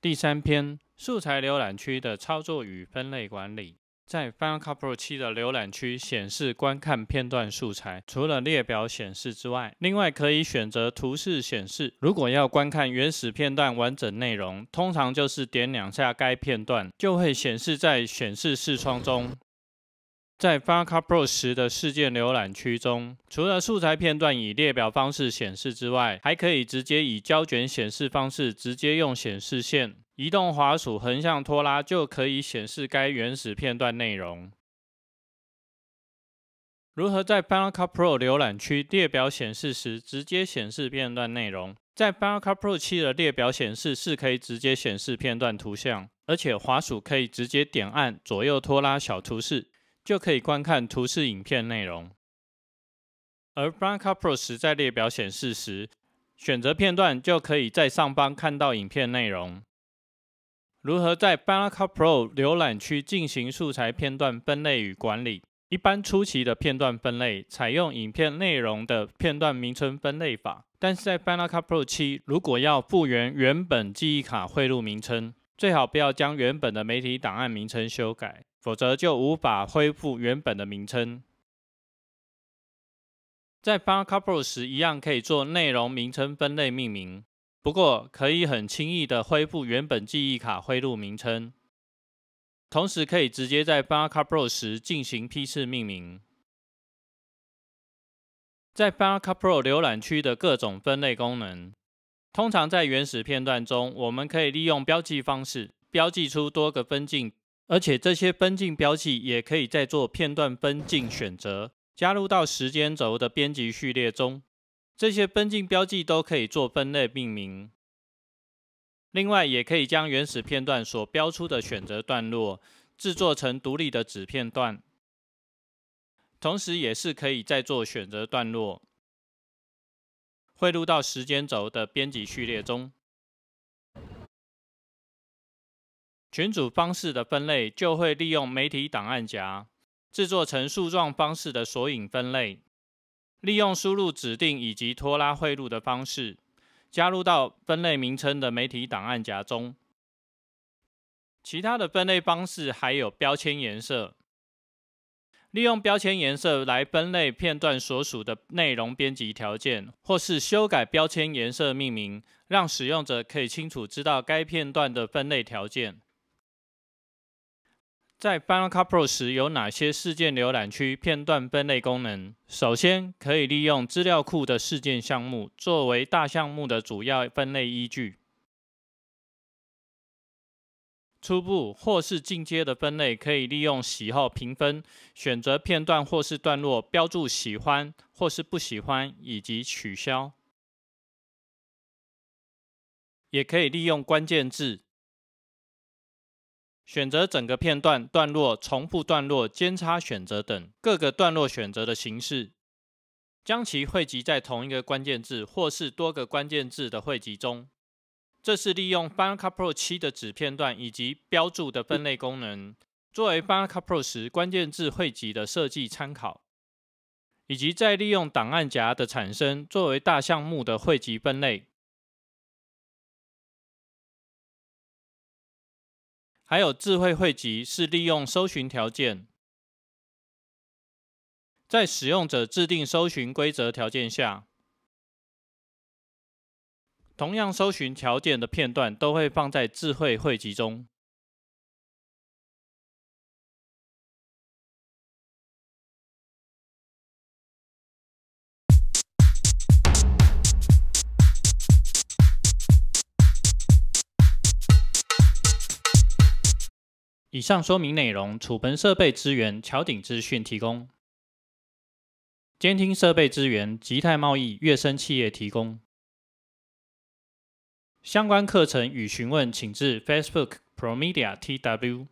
第三篇，素材浏览区的操作与分类管理。在 Final Cut Pro 7的浏览区显示观看片段素材，除了列表显示之外，另外可以选择图示显示。如果要观看原始片段完整内容，通常就是点两下该片段，就会显示在显示视窗中。在 f i n a l c u t Pro 十的事件浏览区中，除了素材片段以列表方式显示之外，还可以直接以胶卷显示方式，直接用显示线移动滑鼠横向拖拉，就可以显示该原始片段内容。如何在 f i n a l c u t Pro 浏览区列表显示时直接显示片段内容？在 f i n a l c u t Pro 七的列表显示是可以直接显示片段图像，而且滑鼠可以直接点按左右拖拉小图示。就可以观看图示影片内容。而 b l a n c a p Pro 十在列表显示时，选择片段就可以在上方看到影片内容。如何在 b l a n c a p Pro 浏览区进行素材片段分类与管理？一般初期的片段分类采用影片内容的片段名称分类法，但是在 b l a n c a p Pro 七，如果要复原原本记忆卡汇入名称，最好不要将原本的媒体档案名称修改。否则就无法恢复原本的名称。在 Bar Capro 时，一样可以做内容名称分类命名，不过可以很轻易的恢复原本记忆卡汇入名称，同时可以直接在 Bar Capro 时进行批次命名。在 Bar Capro 浏览区的各种分类功能，通常在原始片段中，我们可以利用标记方式标记出多个分镜。而且这些分镜标记也可以再做片段分镜选择，加入到时间轴的编辑序列中。这些分镜标记都可以做分类命名。另外，也可以将原始片段所标出的选择段落制作成独立的子片段，同时也是可以再做选择段落，汇入到时间轴的编辑序列中。群组方式的分类就会利用媒体档案夹制作成树状方式的索引分类，利用输入指定以及拖拉汇入的方式加入到分类名称的媒体档案夹中。其他的分类方式还有标签颜色，利用标签颜色来分类片段所属的内容编辑条件，或是修改标签颜色命名，让使用者可以清楚知道该片段的分类条件。在 f i n a l Cut p r o 时有哪些事件浏览区片段分类功能？首先，可以利用资料库的事件项目作为大项目的主要分类依据。初步或是进阶的分类，可以利用喜好评分，选择片段或是段落，标注喜欢或是不喜欢，以及取消。也可以利用关键字。选择整个片段、段落、重复段落、间插选择等各个段落选择的形式，将其汇集在同一个关键字或是多个关键字的汇集中。这是利用 n a r c t Pro 七的纸片段以及标注的分类功能，作为 n a r c t Pro 十关键字汇集的设计参考，以及再利用档案夹的产生作为大项目的汇集分类。还有智慧汇集是利用搜寻条件，在使用者制定搜寻规则条件下，同样搜寻条件的片段都会放在智慧汇集中。以上说明内容，储盆设备资源桥顶资讯提供，监听设备资源吉泰贸易跃升企业提供。相关课程与询问，请至 Facebook Promedia T.W。